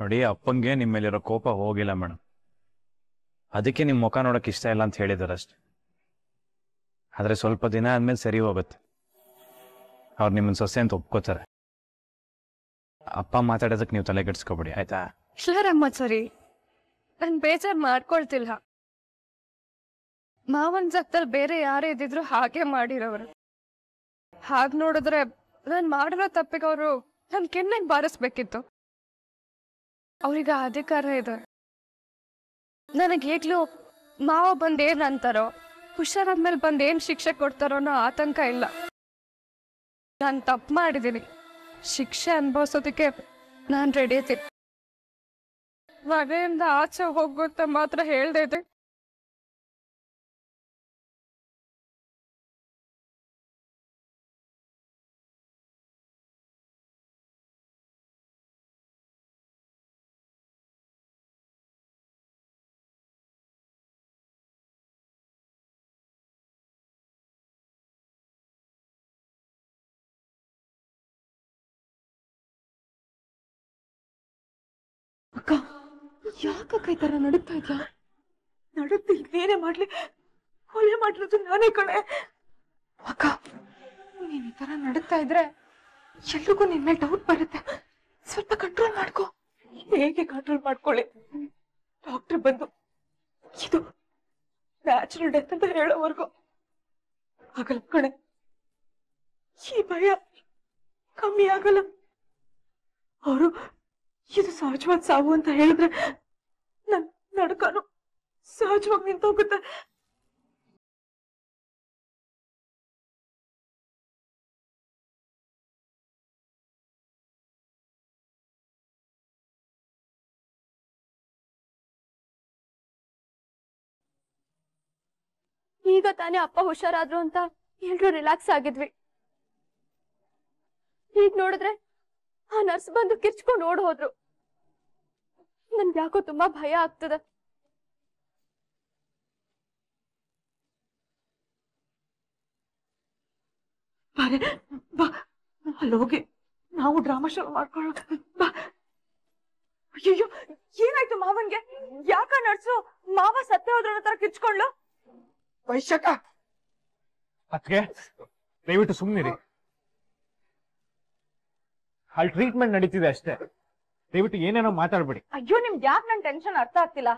ನೋಡಿ ಅಪ್ಪಂಗೆ ನಿಮ್ಮ ಮೇಲಿರೋ ಕೋಪ ಹೋಗಿಲ್ಲ ಮೇಡಮ್ ಅದಕ್ಕೆ ನಿಮ್ಮ ಮುಖ ನೋಡಕ್ ಇಷ್ಟ ಇಲ್ಲ ಅಂತ ಹೇಳಿದಾರೆ ಅಷ್ಟೆ ಆದ್ರೆ ಸ್ವಲ್ಪ ದಿನ ಆದ್ಮೇಲೆ ಸರಿ ಹೋಗುತ್ತೆ ಅವ್ರು ನಿಮ್ಮನ್ನ ಸೊಸೆ ಅಂತ ಒಪ್ಕೋತಾರೆ ಅಪ್ಪ ಮಾತಾಡೋದಕ್ಕೆ ನೀವು ತಲೆ ಕೆಡಿಸ್ಕೊಬೇಡಿ ಆಯ್ತಾ
ಸರ್ ಸರಿ ನಾನು ಬೇಜಾರ್ ಮಾಡ್ಕೊಳ್ತಿಲ್ಲ ಮಾವನ್ ಜಾಗದಲ್ಲಿ ಬೇರೆ ಯಾರೇ ಇದ್ದಿದ್ರು ಹಾಗೆ ಮಾಡಿರೋರು ಹಾಗೆ ನೋಡಿದ್ರೆ ನಾನು ಮಾಡಿರೋ ತಪ್ಪಿಗೆ ಅವರು ನನ್ ಬಾರಿಸ್ಬೇಕಿತ್ತು ಅವ್ರಿಗೆ ಅಧಿಕಾರ ಇದೆ ನನಗೆ ಮಾವ ಬಂದ್ ಏನ್ ಅಂತಾರೋ ಹುಷಾರಾದ್ಮೇಲೆ ಬಂದ್ ಏನ್ ಶಿಕ್ಷೆ ಕೊಡ್ತಾರೋ ಅನ್ನೋ ಆತಂಕ ಇಲ್ಲ ನಾನು ತಪ್ಪು ಮಾಡಿದೀನಿ ಶಿಕ್ಷೆ ಅನುಭವಿಸೋದಕ್ಕೆ ನಾನು ರೆಡಿ ಐತಿ ಮನೆಯಿಂದ ಆಚೆ ಹೋಗುತ್ತೆ ಮಾತ್ರ ಹೇಳ್ದೆ ಅಕ್ಕ ಯಾಕ ಈ ತರ ನಡುತ್ತಾ ಇದ್ಯಾ ನಡುಗ್ತು ಇನ್ನೇನೇ ಮಾಡ್ಲಿ ಕೊಲೆ ಮಾಡಿರೋದು ನಾನೇ ಕಣೆ ಅಕ್ಕ ನೀನ್ ಈ ತರ ನಡುತ್ತಾ ಇದ್ರೆ ಎಲ್ರಿಗೂ ನಿನ್ ಮೇಲೆ ಡೌಟ್ ಬರುತ್ತೆ ಸ್ವಲ್ಪ ಕಂಟ್ರೋಲ್ ಮಾಡ್ಕೊ ಹೇಗೆ ಕಂಟ್ರೋಲ್ ಮಾಡ್ಕೊಳ್ಳಿ ಡಾಕ್ಟರ್ ಬಂದು ಇದು ನ್ಯಾಚುರಲ್ ಡೆತ್ ಅಂತ ಹೇಳೋವರೆಗೂ ಆಗಲ್ಲ ಕಣೆ ಈ ಭಯ ಕಮ್ಮಿ ಆಗಲ್ಲ ಅವರು ಇದು ಸಹಜವಾದ ಸಾವು ಅಂತ ಹೇಳಿದ್ರೆ ನನ್ ನಡಕನು ಸಹಜವಾಗಿ ನಿಂತೋಗುತ್ತೆ ಈಗ ತಾನೇ ಅಪ್ಪ ಹುಷಾರಾದ್ರು ಅಂತ ಎಲ್ರು ರಿಲ್ಯಾಕ್ಸ್ ಆಗಿದ್ವಿ ಈಗ ನೋಡಿದ್ರೆ ಆ ನರ್ಸ್ ಬಂದು ಕಿರ್ಚ್ಕೊಂಡು ಓಡ್ ಹೋದ್ರು ನನ್ಗೆ ಯಾಕೋ ತುಂಬಾ ಭಯ ಆಗ್ತದೆ ಬಾ ಹೋಗಿ ನಾವು ಡ್ರಾಮಾ ಶುರು ಮಾಡ್ಕೊಳ್ಳೋ ಅಯ್ಯೋ ಏನಾಯ್ತು ಮಾವನ್ಗೆ ಯಾಕ ನರ್ಸು ಮಾವ ಸತ್ತೆ ಹೋದ್ರ ತರ ಕಿಚ್ಕೊಂಡ್ಲು ವೈಶಕ
ಅದಕ್ಕೆ ದಯವಿಟ್ಟು ಸುಮ್ಮನಿರಿ ಅಲ್ಲಿ ಟ್ರೀಟ್ಮೆಂಟ್ ನಡೀತಿದೆ ಅಷ್ಟೇ ದಯವಿಟ್ಟು ಏನೇನೋ ಮಾತಾಡ್ಬೇಡಿ
ಅಯ್ಯೋ ನಿಮ್ಗೆ ಯಾಕೆ ನನ್ ಟೆನ್ಷನ್ ಅರ್ಥ ಆಗ್ತಿಲ್ಲ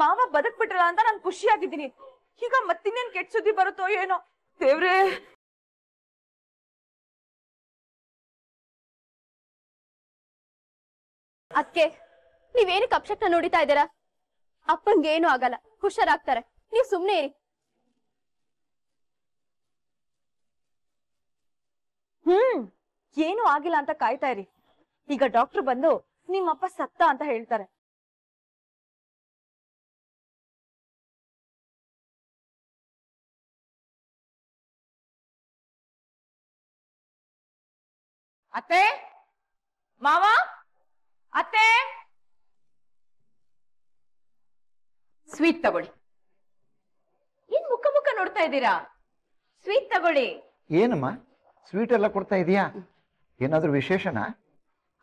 ಮಾವ ಬದಕ್ ಬಿಟ್ರಲ್ಲ ಅಂತ ನಾನು ಖುಷಿಯಾಗಿದ್ದೀನಿ ಈಗ ಮತ್ತಿನ್ನೇನ್ ಕೆಟ್ಟ ಸುದ್ದಿ ಬರುತ್ತೋ ಏನೋ ದೇವ್ರೇ ಅದ್ಕೆ ನೀವೇನಕ್ಕೆ ಅಪ್ಶಕ್ನ ನೋಡಿತಾ ಇದ್ದೀರಾ ಅಪ್ಪಂಗೆ ಏನು ಆಗಲ್ಲ ಹುಷಾರಾಗ್ತಾರೆ ನೀವ್ ಸುಮ್ನೆ ಇರಿ ಹ್ಮ್ ಏನು ಆಗಿಲ್ಲ ಅಂತ ಕಾಯ್ತಾ ಇರಿ ಈಗ ಡಾಕ್ಟರ್ ಬಂದು
ನಿಮ್ಮಪ್ಪ ಸತ್ತ ಅಂತ ಹೇಳ್ತಾರೆ ಅತ್ತೆ ಮಾವ
ಅತ್ತೆ ಸ್ವೀಟ್ ತಗೊಳ್ಳಿ ಏನ್ ಮುಖ ಮುಖ ನೋಡ್ತಾ ಇದ್ದೀರಾ ಸ್ವೀಟ್ ತಗೊಳ್ಳಿ
ಏನಮ್ಮ ಸ್ವೀಟ್ ಎಲ್ಲ ಕೊಡ್ತಾ ಇದೀಯಾ ಏನಾದ್ರೂ ವಿಶೇಷನ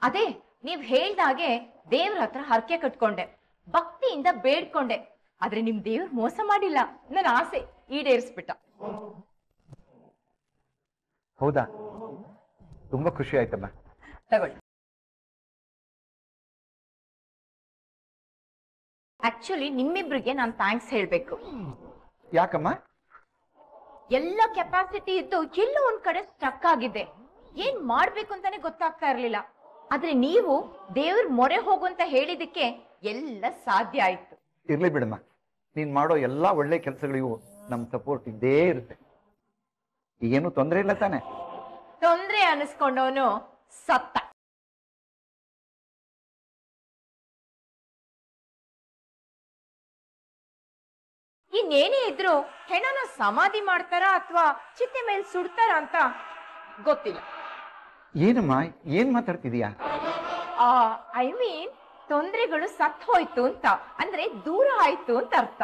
ಅದೇ ನೀವ್ ಹೇಳ್ದಾಗೆ ದೇವ್ರ ಹತ್ರ ಹರಕೆ ಕಟ್ಕೊಂಡೆ ಭಕ್ತಿಯಿಂದ ಬೇಡ್ಕೊಂಡೆ ಆದ್ರೆ ನಿಮ್ ದೇವ್ರ ಮೋಸ ಮಾಡಿಲ್ಲ ನನ್ನ ಆಸೆ ಈಡೇರಿಸ್ಬಿಟ್ಟ
ಹೌದಾ ತುಂಬಾ ಖುಷಿ ಆಯ್ತಮ್ಮ
ತಗೊಳ್ಳಿ
ಆಕ್ಚುಲಿ ನಿಮ್ಮಿಬ್ರಿಗೆ ನಾನ್ ಥ್ಯಾಂಕ್ಸ್ ಹೇಳ್ಬೇಕು
ಯಾಕಮ್ಮ
ಎಲ್ಲ ಕೆಪಾಸಿಟಿ ಇದ್ದು ಎಲ್ಲೋ ಒಂದ್ ಕಡೆ ಸ್ಟ್ರಕ್ ಆಗಿದೆ ಏನ್ ಮಾಡ್ಬೇಕು ಅಂತಾನೆ ಗೊತ್ತಾಗ್ತಾ ಇರ್ಲಿಲ್ಲ ಆದ್ರೆ ನೀವು ದೇವ್ರ ಮೊರೆ ಹೋಗು ಅಂತ ಹೇಳಿದಕ್ಕೆ ಎಲ್ಲ ಸಾಧ್ಯ ಆಯ್ತು
ಇರ್ಲಿ ಬಿಡಮ್ಮ ನೀನ್ ಮಾಡೋ ಎಲ್ಲಾ ಒಳ್ಳೆ ಕೆಲಸಗಳಿಗೂ ನಮ್ ಸಪೋರ್ಟ್ ಇದ್ದೇ ಇರುತ್ತೆ ಏನು ತೊಂದರೆ ಇಲ್ಲ ತಾನೆ
ತೊಂದ್ರೆ ಅನಿಸ್ಕೊಂಡವನು ಸತ್ತ ಇನ್ನೇನೇ ಇದ್ರು ಹೆಣನ ಸಮಾಧಿ ಮಾಡ್ತಾರಾ ಅಥವಾ ಚಿತೆ ಮೇಲೆ ಸುಡ್ತಾರ ಅಂತ ಗೊತ್ತಿಲ್ಲ
ಏನಮ್ಮ ಏನ್ ಮಾತಾಡ್ತಿದೀಯಾ
ಐ ಮೀನ್ ತೊಂದರೆಗಳು ಸತ್ ಹೋಯ್ತು ಅಂತ ಅಂದ್ರೆ ದೂರ ಆಯ್ತು ಅಂತ ಅರ್ಥ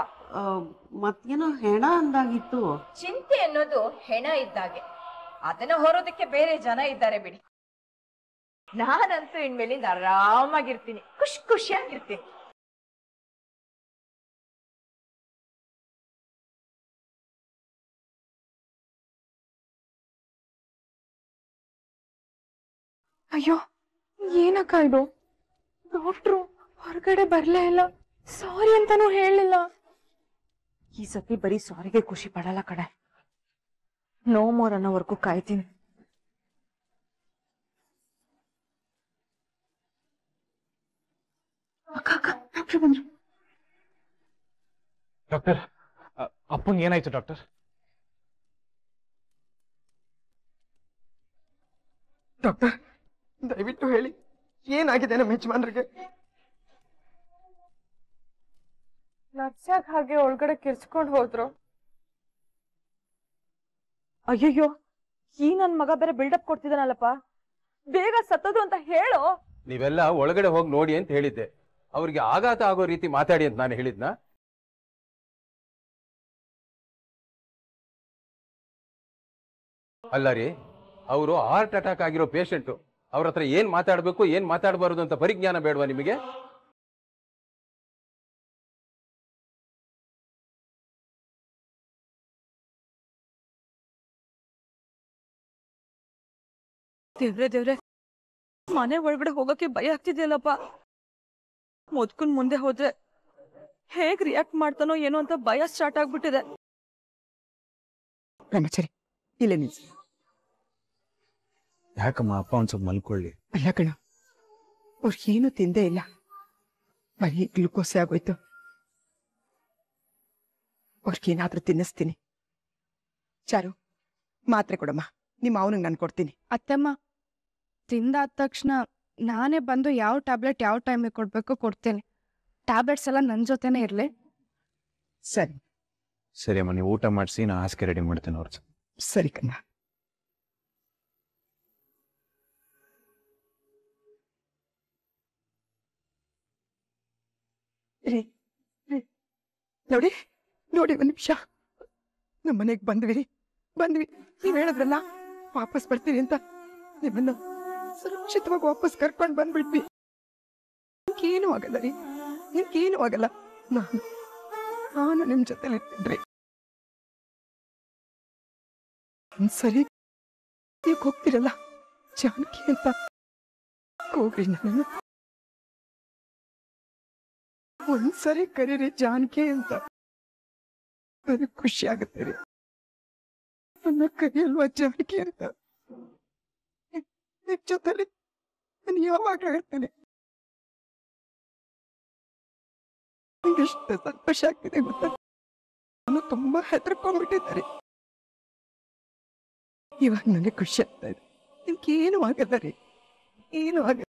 ಮತ್ತೇನೋ ಹೆಣ ಅಂದಾಗಿತ್ತು
ಚಿಂತೆ ಅನ್ನೋದು ಹೆಣ ಇದ್ದಾಗೆ ಅದನ್ನ ಹೊರೋದಕ್ಕೆ ಬೇರೆ ಜನ ಇದ್ದಾರೆ ಬಿಡಿ ನಾನಂತೂ ಇನ್ಮೇಲಿಂದ
ಆರಾಮಾಗಿರ್ತೀನಿ ಖುಷಿ ಖುಷಿಯಾಗಿರ್ತೀನಿ ಅಯ್ಯೋ ಏನಕ್ಕ ಇದು
ಡಾಕ್ಟ್ರು ಹೊರಗಡೆ ಬರ್ಲೇ ಇಲ್ಲ ಸಾರಿ ಅಂತಾನು ಹೇಳಿಲ್ಲ ಈ ಸತಿ ಬರೀ ಸಾರಿಗೆ ಖುಷಿ ಪಡಲ್ಲ ಕಡೆ ನೋ ಮೋರ್ ಅನ್ನೋವರೆಗೂ ಕಾಯ್ತೀನಿ
ಡಾಕ್ಟರ್ ಅಪ್ಪಂಗೆ ಏನಾಯ್ತು ಡಾಕ್ಟರ್
ಡಾಕ್ಟರ್ ದಯವಿಟ್ಟು ಹೇಳಿ ಏನಾಗಿದೆ ನಮ್ಮ ಯಜಮಾನ್ರಿಗೆ ನಡ್ಸ್ಯಾಗ ಹಾಗೆ ಒಳಗಡೆ ಕಿರ್ಚ್ಕೊಂಡ್ ಹೋದ್ರು ಅಯ್ಯಯ್ಯೋ ಈ ನನ್ ಮಗ ಬೇರೆ ಬಿಲ್ಡಪ್ ಕೊಡ್ತಿದ್ದಾನಲ್ಲಪ್ಪ ಬೇಗ ಸತ್ತದು ಅಂತ ಹೇಳು
ನೀವೆಲ್ಲ ಒಳಗಡೆ ಹೋಗಿ ನೋಡಿ ಅಂತ ಹೇಳಿದ್ದೆ ಅವ್ರಿಗೆ ಆಘಾತ ಆಗೋ ರೀತಿ ಮಾತಾಡಿ ಅಂತ ನಾನು ಹೇಳಿದ್ನ ಅಲ್ಲ ರೀ ಅವರು ಹಾರ್ಟ್ ಅಟ್ಯಾಕ್ ಆಗಿರೋ ಪೇಷಂಟು ಅವ್ರ ಹತ್ರ ಏನ್ ಮಾತಾಡ್ಬೇಕು ಏನ್ ಮಾತಾಡಬಾರದು ಅಂತ ಪರಿಜ್ಞಾನ ಬೇಡವಾ ನಿಮಗೆ
ದೇವ್ರೆ ದೇವ್ರೆ ಮನೆ ಒಳಗಡೆ ಹೋಗಕ್ಕೆ ಭಯ ಆಗ್ತಿದೆಯಲ್ಲಪ್ಪ ಮೊದ್ಕನ್ ಮುಂದೆ ಹೋದ್ರೆ ಹೇಗ್ ರಿಯಾಕ್ಟ್ ಮಾಡ್ತಾನೋ ಏನೋ ಅಂತ ಭಯ ಸ್ಟಾರ್ಟ್ ಆಗ್ಬಿಟ್ಟಿದೆ ಇಲ್ಲೇ ನಿಲ್ಸಿ
ಯಾಕಮ್ಮ ಅಪ್ಪ ಒಂದ್ ಮಲ್ಕೊಳ್ಳಿ
ಅಲ್ಲ ಕಣ ಅವ್ರಿಗೇನು ತಿಂದೇ ಇಲ್ಲ ಬರೀ ಗ್ಲುಕೋಸೆ ಆಗೋಯ್ತು ಅವ್ರಿಗೇನಾದ್ರೂ ತಿನ್ನಿಸ್ತೀನಿ ಚಾರು ಮಾತ್ರೆ ಕೊಡಮ್ಮ ನಿಮ್ಮ ಅವನಿಗೆ ನಾನು ಕೊಡ್ತೀನಿ ಅತ್ತಮ್ಮ ತಿಂದಾದ ತಕ್ಷಣ ನಾನೇ ಬಂದು ಯಾವ ಟ್ಯಾಬ್ಲೆಟ್ ಯಾವ ಟೈಮಿಗೆ ಕೊಡಬೇಕು ಕೊಡ್ತೇನೆ ಟ್ಯಾಬ್ಲೆಟ್ಸ್ ಎಲ್ಲ ನನ್ನ ಜೊತೆನೇ ಇರಲಿ ಸರಿ
ಸರಿ ಅಮ್ಮ ನೀವು ಊಟ ಮಾಡಿಸಿ ನಾನು ಹಾಸಿಗೆ ರೆಡಿ ಮಾಡ್ತೇನೆ ಅವ್ರ
ಸರಿ ಕಣ್ಣ
ರೀ ನೋಡಿ ನೋಡಿ ಒಂದು ನಿಮಿಷ ನಮ್ಮ ಮನೆಗೆ ಬಂದ್ವಿ ರೀ ಬಂದ್ವಿ ನೀವು ಹೇಳಿದ್ರಲ್ಲ ವಾಪಸ್ ಬರ್ತೀರಿ ಅಂತ ನಿಮ್ಮನ್ನು ಸುರಕ್ಷಿತವಾಗಿ ವಾಪಸ್ ಕರ್ಕೊಂಡು ಬಂದ್ಬಿಟ್ವಿ ನಿಮ್ಗೇನು ಆಗಲ್ಲ ರೀ ನಿಮ್ಗೇನು ಆಗಲ್ಲ ನಾನು ನಾನು ನಿಮ್
ಜೊತೆಲಿ ಇರ್ತಿದ್ರಿ ಸರಿ ನೀವು ಹೋಗ್ತಿರಲ್ಲ ಜಾನಕಿ ಅಂತ ಹೋಗ್ರಿ ನಾನು ಒಂದ್ಸರಿ ಕರೀರಿ ಜಾನಕಿ ಅಂತ ನನಗೆ ಖುಷಿ ಆಗುತ್ತೆ ರೀ ನನ್ನ ಕರಿಯಲ್ವಾ ಜಾನಕಿ ಅಂತ ಜೊತೆಲಿ ನಾನು ಯಾವಾಗ ಹೇಳ್ತೇನೆ ಎಷ್ಟು ಸಂತೋಷ ಆಗ್ತಿದೆ ಗೊತ್ತ ನಾನು ತುಂಬಾ ಹೆದರ್ಕೊಂಡ್ಬಿಟ್ಟಿದ್ದಾರೆ ಇವಾಗ ನನಗೆ ಖುಷಿ ಆಗ್ತಾ ಇದೆ ನಿಮ್ಗೆ ಏನು ಆಗದ ರೀ ಏನು ಆಗಲ್ಲ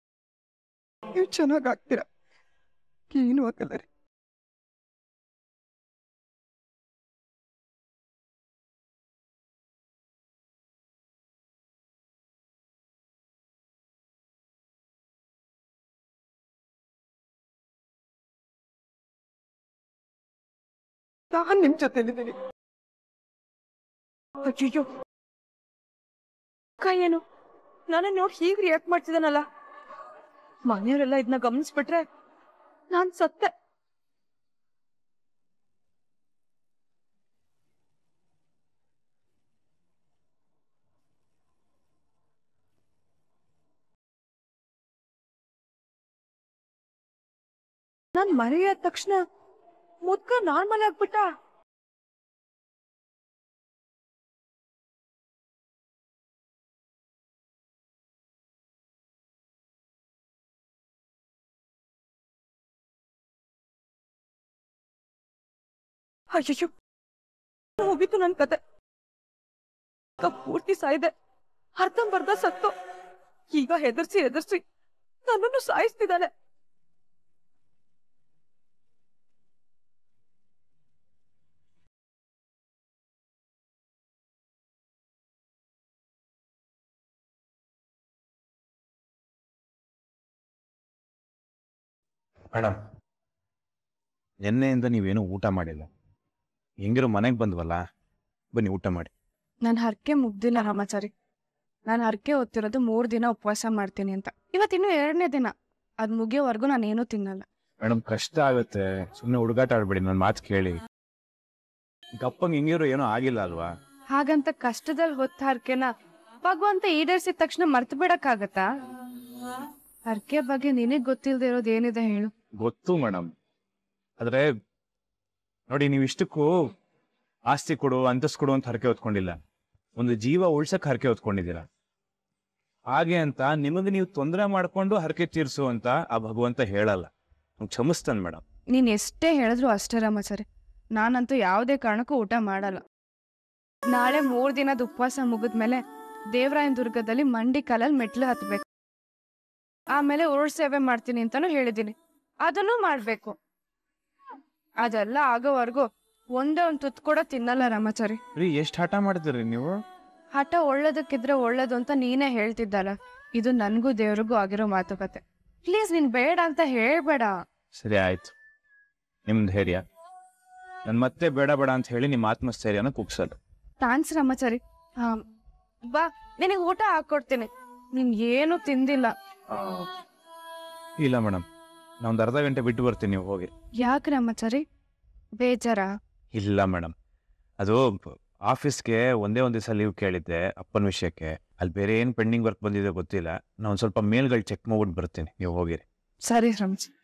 ನೀವು ಚೆನ್ನಾಗ್ ಆಗ್ತೀರಾ ಏನು ಆಗಲ್ಲ ರೀ ನಾನು ನಿಮ್ ಜೊತೆಲಿದ್ದೀನಿ ಅಯ್ಯೋ
ಅಕ್ಕ ಏನು ನಾನು ಹೀಗೆ ರಿಯಾಕ್ಟ್ ಮಾಡ್ತಿದ್ದಾನಲ್ಲ ಮನೆಯವರೆಲ್ಲ ಇದನ್ನ ಗಮನಿಸ್ಬಿಟ್ರೆ ನಾನ್ ಸತ್ತೆ
ನಾನ್ ಮರೆಯ ತಕ್ಷಣ ಮುದ್ಕ ನಾರ್ಮಲ್ ಆಗ್ಬಿಟ್ಟ
ಶಿಶು ಹೋಗಿತ್ತು ನನ್ನ ಕತೆ ಪೂರ್ತಿ ಸಾಯ್ದೆ ಅರ್ಧಂಬರ್ಧ ಸತ್ತು ಈಗ ಹೆದರ್ಸಿ ಹೆದರ್ಸಿ ನನ್ನನ್ನು ಸಾಯಿಸ್ತಿದ್ದಾನೆ
ಮೇಡಮ್ ನಿನ್ನೆಯಿಂದ ನೀವೇನು ಊಟ ಮಾಡಿಲ್ಲ ಹೆಂಗಿರೋ ಮನೆಗೆ ಬಂದ್ವಲ್ಲ ಬನ್ನಿ ಊಟ ಮಾಡಿ
ನಾನು ಹರಕೆ ಮುಗ್ದಿಲ್ಲ ರಾಮಾಚಾರಿ ನಾನು ಹರಕೆ ಓದ್ತಿರೋದು ಮೂರು ದಿನ ಉಪವಾಸ ಮಾಡ್ತೀನಿ ಅಂತ ಇವತ್ತು ಇನ್ನೂ ಎರಡನೇ ದಿನ ಅದು ಮುಗಿಯೋವರೆಗೂ ನಾನು ಏನೂ ತಿನ್ನಲ್ಲ
ಮೇಡಮ್ ಕಷ್ಟ ಆಗುತ್ತೆ ಸುಮ್ಮನೆ ಹುಡುಗಾಟ ಆಡ್ಬೇಡಿ ನನ್ನ ಮಾತು ಕೇಳಿ ಗಪ್ಪಂಗೆ ಹೆಂಗಿರೋ ಏನೋ ಆಗಿಲ್ಲ ಅಲ್ವಾ
ಹಾಗಂತ ಕಷ್ಟದಲ್ಲಿ ಹೊತ್ತ ಹರಕೆನ ಭಗವಂತ ಈಡೇರಿಸಿದ ತಕ್ಷಣ ಮರ್ತು ಬಿಡಕ್ಕಾಗತ್ತಾ ಹರಕೆ ಬಗ್ಗೆ ನಿನಗೆ ಗೊತ್ತಿಲ್ಲದೆ ಇರೋದು ಏನಿದೆ ಹೇಳು
ಗೊತ್ತು ಮೇಡಮ್ ಆದರೆ ನೋಡಿ ನೀವು ಇಷ್ಟಕ್ಕೂ ಆಸ್ತಿ ಕೊಡು ಅಂತಸ್ ಕೊಡು ಅಂತ ಹರಕೆ ಹೊತ್ಕೊಂಡಿಲ್ಲ ಒಂದು ಜೀವ ಉಳ್ಸಕ್ ಹರಕೆ ಹೊತ್ಕೊಂಡಿದ್ದೀರ ಹಾಗೆ ಅಂತ ನಿಮಗೆ ನೀವು ತೊಂದರೆ ಮಾಡ್ಕೊಂಡು ಹರಕೆ ತೀರ್ಸು ಅಂತ ಆ ಭಗವಂತ ಹೇಳಲ್ಲ ಕ್ಷಮಿಸ್ತಾನ ಮೇಡಮ್
ನೀನ್ ಎಷ್ಟೇ ಹೇಳಿದ್ರು ಅಷ್ಟೇ ರಾಮ ನಾನಂತೂ ಯಾವುದೇ ಕಾರಣಕ್ಕೂ ಊಟ ಮಾಡಲ್ಲ ನಾಳೆ ಮೂರ್ ದಿನದ ಉಪವಾಸ ಮುಗಿದ್ಮೇಲೆ ದೇವರಾಯನ ದುರ್ಗದಲ್ಲಿ ಮಂಡಿ ಕಾಲಲ್ಲಿ ಮೆಟ್ಲು ಹತ್ಬೇಕು ಆಮೇಲೆ ಉರುಳ್ ಸೇವೆ ಮಾಡ್ತೀನಿ ಅಂತಾನು ಹೇಳಿದೀನಿ ಅದನ್ನು ಮಾಡ್ಬೇಕು ಅದೆಲ್ಲ ಆಗೋವರೆಗೂ ಒಂದೇ ಒಂದು ತುತ್ತು ಕೂಡ ತಿನ್ನಲ್ಲ ರಾಮಾಚಾರಿ
ರೀ ಎಷ್ಟು ಹಠ ಮಾಡ್ತೀರಿ ನೀವು
ಹಠ ಒಳ್ಳೇದಕ್ಕಿದ್ರೆ ಒಳ್ಳೇದು ಅಂತ ನೀನೇ ಹೇಳ್ತಿದ್ದಲ್ಲ ಇದು ನನಗೂ ದೇವ್ರಿಗೂ ಆಗಿರೋ ಮಾತುಕತೆ ಪ್ಲೀಸ್ ನೀನ್ ಬೇಡ ಅಂತ ಹೇಳ್ಬೇಡ
ಸರಿ ಆಯ್ತು ನಿಮ್ ಧೈರ್ಯ ನಾನು ಮತ್ತೆ ಬೇಡ ಬೇಡ ಅಂತ ಹೇಳಿ ನಿಮ್ಮ ಆತ್ಮಸ್ಥೈರ್ಯನ ಕುಗ್ಸಲ್ಲ
ಥ್ಯಾಂಕ್ಸ್ ರಾಮಾಚಾರಿ ಬಾ ನಿನಗೆ ಊಟ ಹಾಕ್ಕೊಡ್ತೀನಿ ನೀನ್ ಏನು ತಿಂದಿಲ್ಲ
ಇಲ್ಲ ಮೇಡಮ್ ಅರ್ಧ ಗಂಟೆ ಬಿಟ್ಟು ಬರ್ತೀನಿ ನೀವು ಹೋಗಿ
ಯಾಕೆ ಸರಿ ಬೇಜಾರ
ಇಲ್ಲ ಮೇಡಮ್ ಅದು ಆಫೀಸ್ಗೆ ಒಂದೇ ಒಂದು ದಿವಸ ಲೀವ್ ಕೇಳಿದ್ದೆ ಅಪ್ಪನ ವಿಷಯಕ್ಕೆ ಅಲ್ಲಿ ಬೇರೆ ಏನು ಪೆಂಡಿಂಗ್ ವರ್ಕ್ ಬಂದಿದೆ ಗೊತ್ತಿಲ್ಲ ನಾನು ಸ್ವಲ್ಪ ಮೇಲ್ಗಳು ಚೆಕ್ ಮಾಡ್ಬಿಟ್ಟು ಬರ್ತೀನಿ ನೀವು ಹೋಗಿರಿ
ಸರಿ ರಾಮಾಚಾರಿ